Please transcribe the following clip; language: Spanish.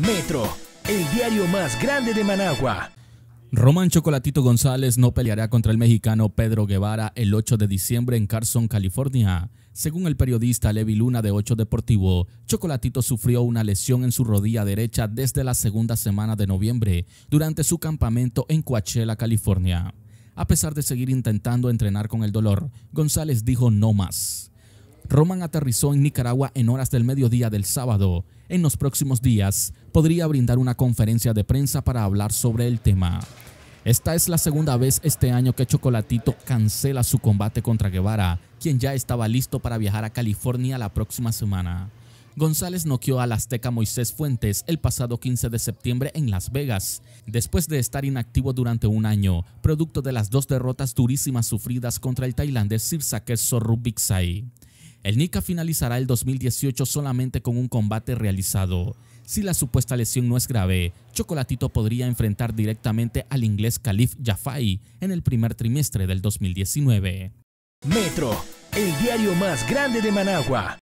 Metro, el diario más grande de Managua. Román Chocolatito González no peleará contra el mexicano Pedro Guevara el 8 de diciembre en Carson, California. Según el periodista Levi Luna de 8 Deportivo, Chocolatito sufrió una lesión en su rodilla derecha desde la segunda semana de noviembre durante su campamento en Coachella, California. A pesar de seguir intentando entrenar con el dolor, González dijo no más. Roman aterrizó en Nicaragua en horas del mediodía del sábado. En los próximos días podría brindar una conferencia de prensa para hablar sobre el tema. Esta es la segunda vez este año que Chocolatito cancela su combate contra Guevara, quien ya estaba listo para viajar a California la próxima semana. González noqueó al azteca Moisés Fuentes el pasado 15 de septiembre en Las Vegas, después de estar inactivo durante un año, producto de las dos derrotas durísimas sufridas contra el tailandés Sirsaket Sorrubiksai. El Nika finalizará el 2018 solamente con un combate realizado. Si la supuesta lesión no es grave, Chocolatito podría enfrentar directamente al inglés calif Jafai en el primer trimestre del 2019. Metro, el diario más grande de Managua.